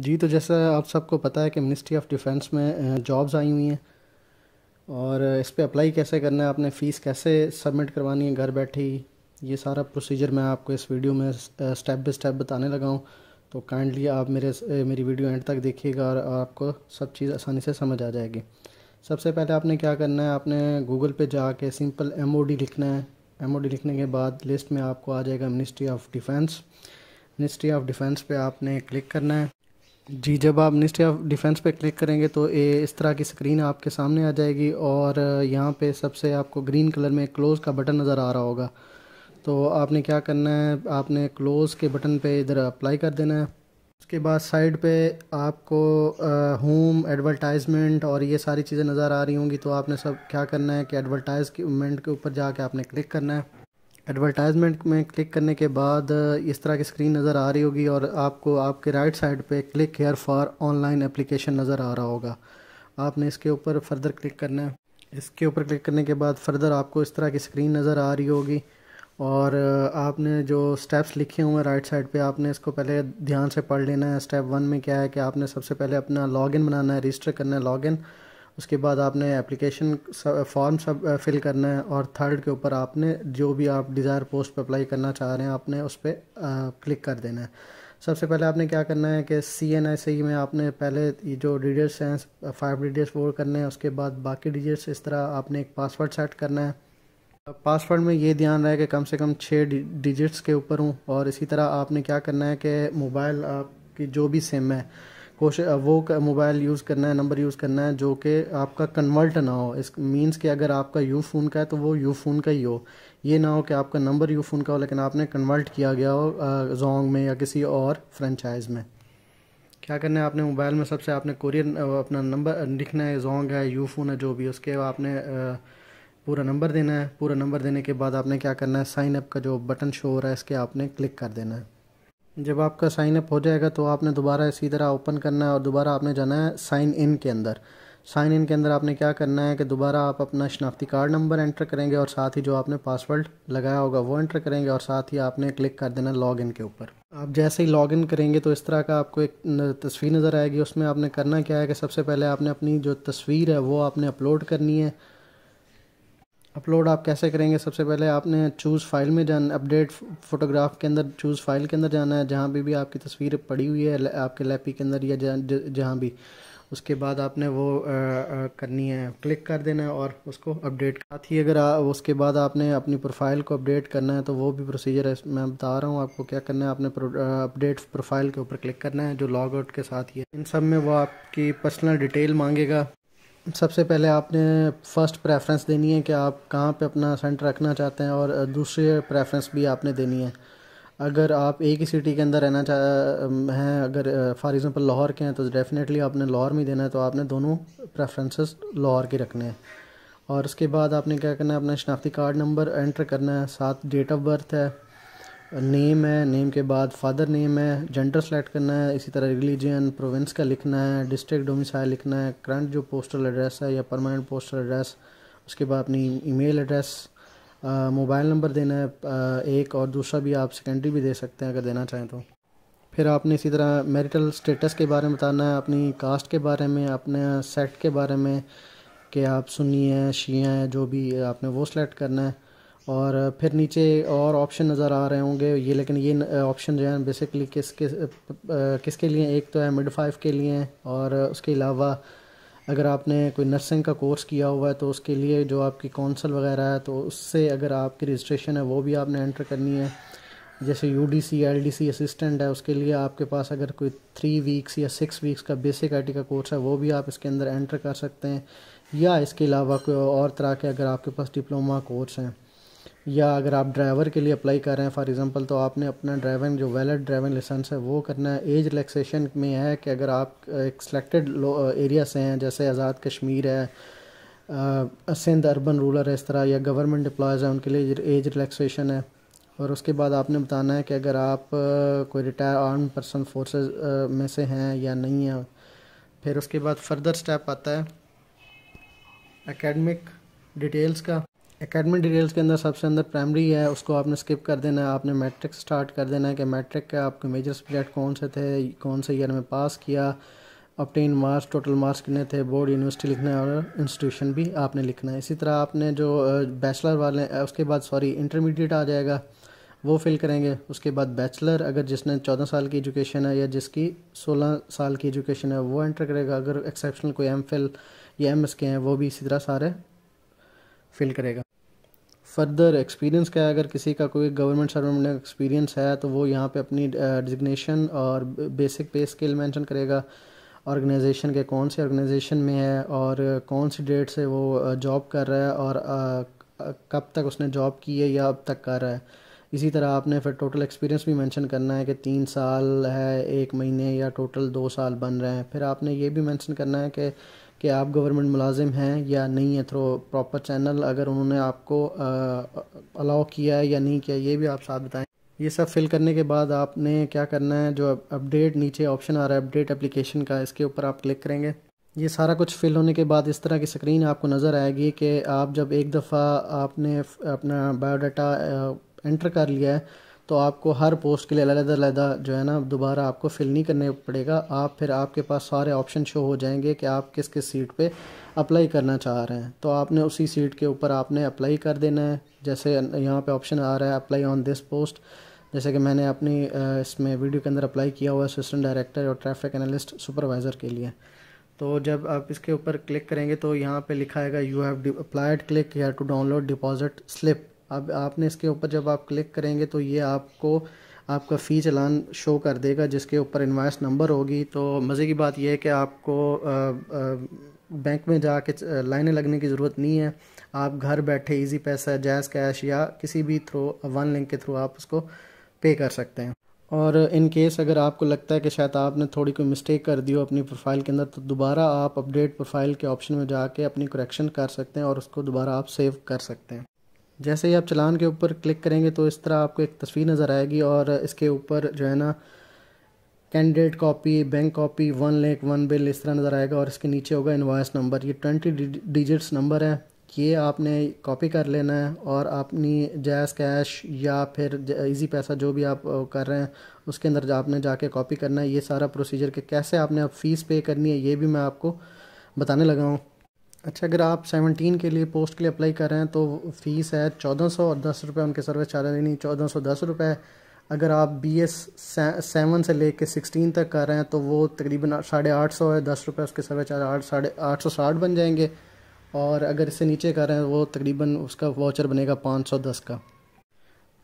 जी तो जैसा आप सबको पता है कि मिनिस्ट्री ऑफ डिफेंस में जॉब्स आई हुई हैं और इस पर अप्लाई कैसे करना है आपने फ़ीस कैसे सबमिट करवानी है घर बैठे ही ये सारा प्रोसीजर मैं आपको इस वीडियो में स्टेप बाई स्टेप बताने लगा हूँ तो काइंडली आप मेरे मेरी वीडियो एंड तक देखिएगा और आपको सब चीज़ आसानी से समझ आ जाएगी सबसे पहले आपने क्या करना है आपने गूगल पे जाके सिंपल एम लिखना है एम लिखने के बाद लिस्ट में आपको आ जाएगा ministry of defence ministry of defence पे आपने क्लिक करना है जी जब आप मिनिस्ट्री ऑफ डिफेंस पे क्लिक करेंगे तो ये इस तरह की स्क्रीन आपके सामने आ जाएगी और यहाँ पे सबसे आपको ग्रीन कलर में क्लोज़ का बटन नज़र आ रहा होगा तो आपने क्या करना है आपने क्लोज़ के बटन पे इधर अप्लाई कर देना है उसके बाद साइड पे आपको होम एडवर्टाइजमेंट और ये सारी चीज़ें नज़र आ रही होंगी तो आपने सब क्या करना है कि एडवर्टाइजमेंट के ऊपर जाके आपने क्लिक करना है एडवर्टाइजमेंट में क्लिक करने के बाद इस तरह की स्क्रीन नज़र आ रही होगी और आपको आपके राइट साइड पे click here for online application नज़र आ रहा होगा आपने इसके ऊपर फर्दर क्लिक करना है इसके ऊपर क्लिक करने के बाद फर्दर आपको इस तरह की स्क्रीन नज़र आ रही होगी और आपने जो स्टेप्स लिखे हुए हैं राइट साइड पे आपने इसको पहले ध्यान से पढ़ लेना है स्टेप वन में क्या है कि आपने सबसे पहले अपना लॉगिन बनाना है रजिस्टर करना है लॉगिन उसके बाद आपने एप्लीकेशन फॉर्म सब फिल करना है और थर्ड के ऊपर आपने जो भी आप डिज़ायर पोस्ट पर अप्लाई करना चाह रहे हैं आपने उस पर क्लिक कर देना है सबसे पहले आपने क्या करना है कि सी एन आई सी में आपने पहले ये जो डिजिट्स हैं फाइव डिजिट्स वो करने हैं उसके बाद बाकी डिजिट्स इस तरह आपने एक पासवर्ड सेट करना है पासवर्ड में ये ध्यान रहे कि कम से कम छः डिजिट्स के ऊपर हूँ और इसी तरह आपने क्या करना है कि मोबाइल आपकी जो भी सिम है कोशिश वो मोबाइल यूज़ करना है नंबर यूज़ करना है जो कि आपका कन्वर्ट ना हो इस मीनस कि अगर आपका यू फ़ोन का है तो वो यू फ़ोन का ही हो ये ना हो कि आपका नंबर यू फ़ोन का हो लेकिन आपने कन्वर्ट किया गया हो जोंग में या किसी और फ्रेंचाइज में क्या करना है आपने मोबाइल में सबसे आपने कोरियर अपना नंबर लिखना है जोंग है यू फ़ोन है जो भी उसके आपने पूरा नंबर देना है पूरा नंबर देने के बाद आपने क्या करना है साइन अप का जो बटन शो हो रहा है इसके आपने क्लिक कर देना है जब आपका साइन अप हो जाएगा तो आपने दोबारा इसी तरह ओपन करना है और दोबारा आपने जाना है साइन इन के अंदर साइन इन के अंदर आपने क्या करना है कि दोबारा आप अपना शनाख्ती कार्ड नंबर एंटर करेंगे और साथ ही जो आपने पासवर्ड लगाया होगा वो एंटर करेंगे और साथ ही आपने क्लिक कर देना लॉग इन के ऊपर आप जैसे ही लॉग इन करेंगे तो इस तरह का आपको एक तस्वीर नज़र आएगी उसमें आपने करना क्या है कि सबसे पहले आपने अपनी जो तस्वीर है वो आपने अपलोड करनी है अपलोड आप कैसे करेंगे सबसे पहले आपने चूज़ फाइल में जाना अपडेट फोटोग्राफ के अंदर चूज़ फाइल के अंदर जाना है जहाँ भी भी आपकी तस्वीर पड़ी हुई है आपके लैपी के अंदर या जहाँ भी उसके बाद आपने वो आ, आ, करनी है क्लिक कर देना है और उसको अपडेट साथ ही अगर आ, उसके बाद आपने अपनी प्रोफाइल को अपडेट करना है तो वो भी प्रोसीजर है मैं बता रहा हूँ आपको क्या करना है आपने अपडेट प्रोफाइल के ऊपर क्लिक करना है जो लॉग आउट के साथ ही है इन सब में वो आपकी पर्सनल डिटेल मांगेगा सबसे पहले आपने फ़र्स्ट प्रेफरेंस देनी है कि आप कहाँ पे अपना सेंटर रखना चाहते हैं और दूसरी प्रेफरेंस भी आपने देनी है अगर आप एक ही सिटी के अंदर रहना चाह हैं अगर फॉर एग्ज़ाम्पल लाहौर के हैं तो डेफ़िनेटली आपने लाहौर में देना है तो आपने दोनों प्रेफरेंसेस लाहौर के रखने हैं और उसके बाद आपने क्या करना है अपना शनाख्ती कार्ड नंबर एंटर करना है साथ डेट ऑफ बर्थ है नेम है नेम के बाद फादर नेम है जेंडर सेलेक्ट करना है इसी तरह रिलीजन प्रोविंस का लिखना है डिस्ट्रिक्ट डोमिसाइल लिखना है करंट जो पोस्टल एड्रेस है या परमानेंट पोस्टल एड्रेस उसके बाद अपनी ईमेल एड्रेस मोबाइल नंबर देना है आ, एक और दूसरा भी आप सेकेंडरी भी दे सकते हैं अगर देना चाहें तो फिर आपने इसी तरह मैरिटल स्टेटस के बारे में बताना है अपनी कास्ट के बारे में अपने सेट के बारे में कि आप सुनिए हैं शी हैं जो भी आपने वो सेलेक्ट करना है और फिर नीचे और ऑप्शन नज़र आ रहे होंगे ये लेकिन ये ऑप्शन जो है बेसिकली किस किस किसके लिए एक तो है मिड फाइव के लिए और उसके अलावा अगर आपने कोई नर्सिंग का कोर्स किया हुआ है तो उसके लिए जो आपकी कौंसल वगैरह है तो उससे अगर आपकी रजिस्ट्रेशन है वो भी आपने एंटर करनी है जैसे U D C L D C assistant है उसके लिए आपके पास अगर कोई थ्री वीक्स या सिक्स वीक्स का बेसिक आई टी का कोर्स है वो भी आप इसके अंदर एंटर कर सकते हैं या इसके अलावा कोई और तरह के अगर आपके पास डिप्लोमा कोर्स हैं या अगर आप ड्राइवर के लिए अप्लाई कर रहे हैं फॉर एग्ज़ाम्पल तो आपने अपना ड्राइविंग जो वैलिड ड्राइविंग लाइसेंस है वो करना है एज रिलैक्सेशन में है कि अगर आप एक सिलेक्टेड एरिया से हैं जैसे आज़ाद कश्मीर है सिंध अर्बन रूरल है इस तरह या गवर्नमेंट एम्प्लॉयज़ हैं उनके लिए एज रिलैक्सेशन है और उसके बाद आपने बताना है कि अगर आप कोई रिटायर आर्म पर्सन फोर्स में से हैं या नहीं हैं फिर उसके बाद फर्दर स्टेप आता है एकेडमिक डिटेल्स का एकेडमी डिटेल्स के अंदर सबसे अंदर प्राइमरी है उसको आपने स्किप कर देना है आपने मैट्रिक स्टार्ट कर देना है कि मैट्रिक के आपके मेजर सब्जेक्ट कौन से थे कौन से ईयर में पास किया अपटेन मार्क्स टोटल मार्क्स कितने थे बोर्ड यूनिवर्सिटी लिखना है और इंस्टीट्यूशन भी आपने लिखना है इसी तरह आपने जो बैचलर वाले उसके बाद सॉरी इंटरमीडिएट आ जाएगा वो फिल करेंगे उसके बाद बैचलर अगर जिसने चौदह साल की एजुकेशन है या जिसकी सोलह साल की एजुकेशन है वो एंटर करेगा अगर एक्सेप्शनल कोई एम फिल या एम एस के हैं वो भी इसी तरह सारे फिल करेगा फर्दर एक्सपीरियंस क्या है अगर किसी का कोई गवर्नमेंट सर्वेंट में एक्सपीरियंस है तो वो यहाँ पे अपनी डिजिग्नेशन और बेसिक पे स्केल मेंशन करेगा ऑर्गेनाइजेशन के कौन से ऑर्गेनाइजेशन में है और कौन सी डेट से वो जॉब कर रहा है और कब तक उसने जॉब की है या अब तक कर रहा है इसी तरह आपने फिर टोटल एक्सपीरियंस भी मेंशन करना है कि तीन साल है एक महीने या टोटल दो साल बन रहे हैं फिर आपने ये भी मेंशन करना है कि कि आप गवर्नमेंट मुलाजिम हैं या नहीं है थ्रो प्रॉपर चैनल अगर उन्होंने आपको अलाउ किया है या नहीं किया ये भी आप साथ बताएं ये सब फिल करने के बाद आपने क्या करना है जो अपडेट नीचे ऑप्शन आ रहा है अपडेट एप्लीकेशन का इसके ऊपर आप क्लिक करेंगे ये सारा कुछ फिल होने के बाद इस तरह की स्क्रीन आपको नज़र आएगी कि आप जब एक दफ़ा आपने अपना बायोडाटा एंटर कर लिया है तो आपको हर पोस्ट के लिए अलग अलग जो है ना दोबारा आपको फिल नहीं करने पड़ेगा आप फिर आपके पास सारे ऑप्शन शो हो जाएंगे कि आप किस किस सीट पे अप्लाई करना चाह रहे हैं तो आपने उसी सीट के ऊपर आपने अप्लाई कर देना है जैसे यहाँ पे ऑप्शन आ रहा है अप्लाई ऑन दिस पोस्ट जैसे कि मैंने अपनी इसमें वीडियो के अंदर अप्लाई किया हुआ असिस्टेंट डायरेक्टर और ट्रैफिक एनालिस्ट सुपरवाइज़र के लिए तो जब आप इसके ऊपर क्लिक करेंगे तो यहाँ पर लिखा you have applied click here to download deposit slip अब आपने इसके ऊपर जब आप क्लिक करेंगे तो ये आपको आपका फ़ी चलान शो कर देगा जिसके ऊपर इन्वाइस नंबर होगी तो मज़े की बात यह है कि आपको आ, आ, बैंक में जाके लाइनें लगने की ज़रूरत नहीं है आप घर बैठे इजी पैसा जैज़ कैश या किसी भी थ्रू वन लिंक के थ्रू आप उसको पे कर सकते हैं और इन केस अगर आपको लगता है कि शायद आपने थोड़ी कोई मिस्टेक कर दी हो अपनी प्रोफाइल के अंदर तो दोबारा आप अपडेट प्रोफाइल के ऑप्शन में जाके अपनी करेक्शन कर सकते हैं और उसको दोबारा आप सेव कर सकते हैं जैसे ही आप चलान के ऊपर क्लिक करेंगे तो इस तरह आपको एक तस्वीर नज़र आएगी और इसके ऊपर जो है ना candidate copy bank copy one lake one bill इस तरह नज़र आएगा और इसके नीचे होगा इन्वाइस नंबर ये ट्वेंटी डिजिट्स नंबर है ये आपने कॉपी कर लेना है और अपनी जैस कैश या फिर इजी पैसा जो भी आप कर रहे हैं उसके अंदर जा आपने जाके कॉपी करना है ये सारा प्रोसीजर के कैसे आपने अब आप फ़ीस पे करनी है ये भी मैं आपको बताने लगा हूँ अच्छा अगर आप सेवनटीन के लिए पोस्ट के लिए अप्लाई कर रहे हैं तो फ़ीस है चौदह सौ और दस रुपये उनके सर्विस चार्ज यानी चौदह सौ दस रुपये अगर आप बी एस सेवन से ले कर सिक्सटीन तक कर रहे हैं तो वो तकरीबन साढ़े आठ सौ है दस रुपये उसके सर्विस चार्ज आठ साढ़े आठ सौ साठ बन जाएंगे और अगर इससे नीचे कर रहे हैं वो तकरीबन उसका वाचर बनेगा पाँच सौ दस का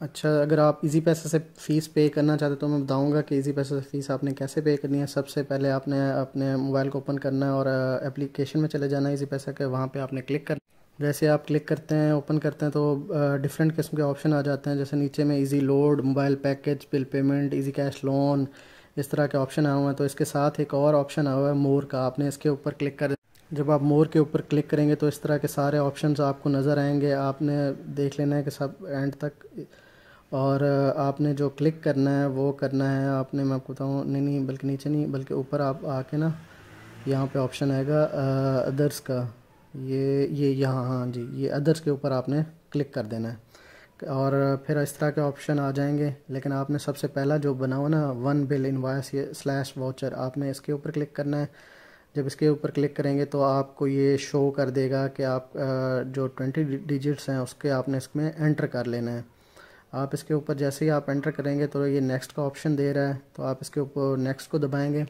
अच्छा अगर आप इजी पैसे से फ़ीस पे करना चाहते तो मैं बताऊंगा कि इजी पैसे से फ़ीस आपने कैसे पे करनी है सबसे पहले आपने अपने मोबाइल को ओपन करना है और एप्लीकेशन में चले जाना है इजी पैसा के वहाँ पे आपने क्लिक करना जैसे आप क्लिक करते हैं ओपन करते हैं तो डिफरेंट किस्म के ऑप्शन आ जाते हैं जैसे नीचे में easy load mobile package bill payment easy cash loan इस तरह के ऑप्शन आए हुए हैं तो इसके साथ एक और ऑप्शन आया हुआ है मोर का आपने इसके ऊपर क्लिक कर जब आप मोर के ऊपर क्लिक करेंगे तो इस तरह के सारे ऑप्शंस आपको नज़र आएंगे आपने देख लेना है कि सब एंड तक और आपने जो क्लिक करना है वो करना है आपने मैं आपको बताऊँ नहीं नहीं बल्कि नीचे नहीं बल्कि ऊपर आप आके ना यहाँ पे ऑप्शन आएगा अदर्स का ये ये यहाँ हाँ जी ये अदर्स के ऊपर आपने क्लिक कर देना है और फिर इस तरह के ऑप्शन आ जाएंगे लेकिन आपने सबसे पहला जो बना हुआ ना वन बिल वॉयस ये स्लैश वाचर आपने इसके ऊपर क्लिक करना है जब इसके ऊपर क्लिक करेंगे तो आपको ये शो कर देगा कि आप जो ट्वेंटी डिजिट्स हैं उसके आपने इसमें एंटर कर लेना है आप इसके ऊपर जैसे ही आप एंटर करेंगे तो ये नेक्स्ट का ऑप्शन दे रहा है तो आप इसके ऊपर नेक्स्ट को दबाएंगे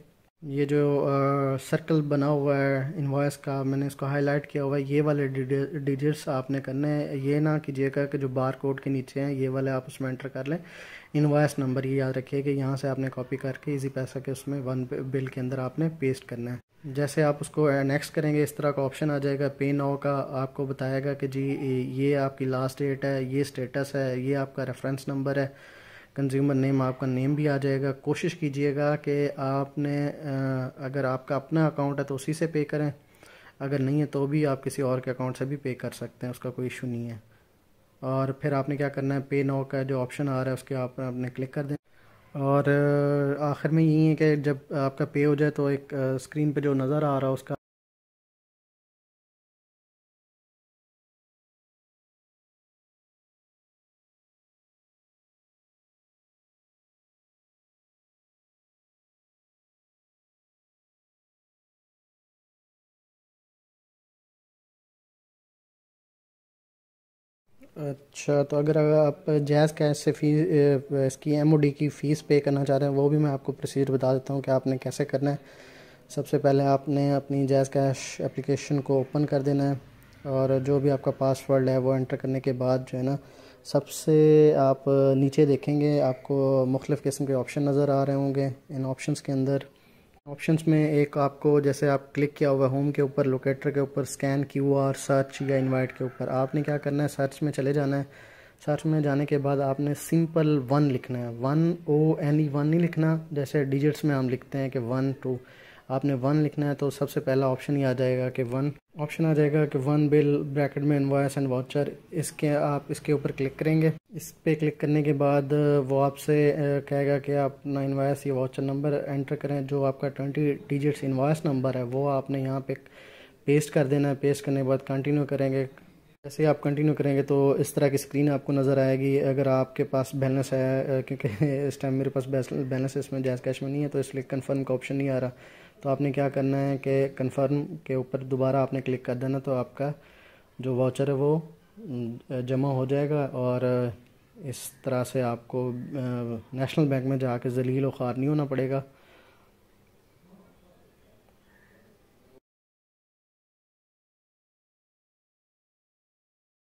ये जो सर्कल सर्कल बना हुआ है इन्वाइस का मैंने इसको हाईलाइट किया हुआ है ये वाले डिजिट्स आपने करने हैं ये ना कीजिएगा कि जो बार कोड के नीचे हैं ये वाले आप उसमें एंटर कर लें इन्वाइस नंबर ये याद रखिए कि यहाँ से आपने कॉपी करके इजी पैसा के उसमें वन बिल के अंदर आपने पेस्ट करना है जैसे आप उसको नेक्स्ट करेंगे इस तरह का ऑप्शन आ जाएगा पे नाउ का आपको बताएगा कि जी ये आपकी लास्ट डेट है ये स्टेटस है ये आपका रेफरेंस नंबर है कंज्यूमर नेम आपका नेम भी आ जाएगा कोशिश कीजिएगा कि आपने अगर आपका अपना अकाउंट है तो उसी से पे करें अगर नहीं है तो भी आप किसी और के अकाउंट से भी पे कर सकते हैं उसका कोई इशू नहीं है और फिर आपने क्या करना है पे नाउ का जो ऑप्शन आ रहा है उसके आप अपने क्लिक कर दें और आखिर में यही है कि जब आपका पे हो जाए तो एक स्क्रीन पे जो नज़र आ रहा है उसका अच्छा तो अगर आप जैज़ कैश से फीस इसकी एम की फ़ीस पे करना चाह रहे हैं वो भी मैं आपको प्रोसीजर बता देता हूँ कि आपने कैसे करना है सबसे पहले आपने अपनी जैज़ कैश एप्लीकेशन को ओपन कर देना है और जो भी आपका पासवर्ड है वो एंटर करने के बाद जो है ना सबसे आप नीचे देखेंगे आपको मुख्तफ़ किस्म के ऑप्शन नज़र आ रहे होंगे इन ऑप्शन के अंदर ऑप्शंस में एक आपको जैसे आप क्लिक किया हुआ होम के ऊपर लोकेटर के ऊपर स्कैन क्यू आर सर्च या इनवाइट के ऊपर आपने क्या करना है सर्च में चले जाना है सर्च में जाने के बाद आपने सिंपल वन लिखना है one O N E one नहीं लिखना जैसे डिजिट्स में हम लिखते हैं कि वन टू आपने वन लिखना है तो सबसे पहला ऑप्शन ही आ जाएगा कि वन ऑप्शन आ जाएगा कि वन बिल ब्रैकेट में इन्वॉयस एंड वाउचर इसके आप इसके ऊपर क्लिक करेंगे इस पर क्लिक करने के बाद वो आपसे कहेगा कि आप अपना इन्वॉयस या वाउचर नंबर एंटर करें जो आपका ट्वेंटी डिजिट्स इन्वॉयस नंबर है वो आपने यहाँ पे पेस्ट कर देना है पेस्ट करने के बाद कंटिन्यू करेंगे जैसे आप कंटिन्यू करेंगे तो इस तरह की स्क्रीन आपको नज़र आएगी अगर आपके पास बैलेंस है क्योंकि इस टाइम मेरे पास बैलेंस इसमें जैस कैश में नहीं है तो इसलिए कंफर्म का ऑप्शन नहीं आ रहा तो आपने क्या करना है कि कन्फर्म के ऊपर दोबारा आपने क्लिक कर देना तो आपका जो वाचर है वो जमा हो जाएगा और इस तरह से आपको नेशनल बैंक में जाके जलील व खार नहीं होना पड़ेगा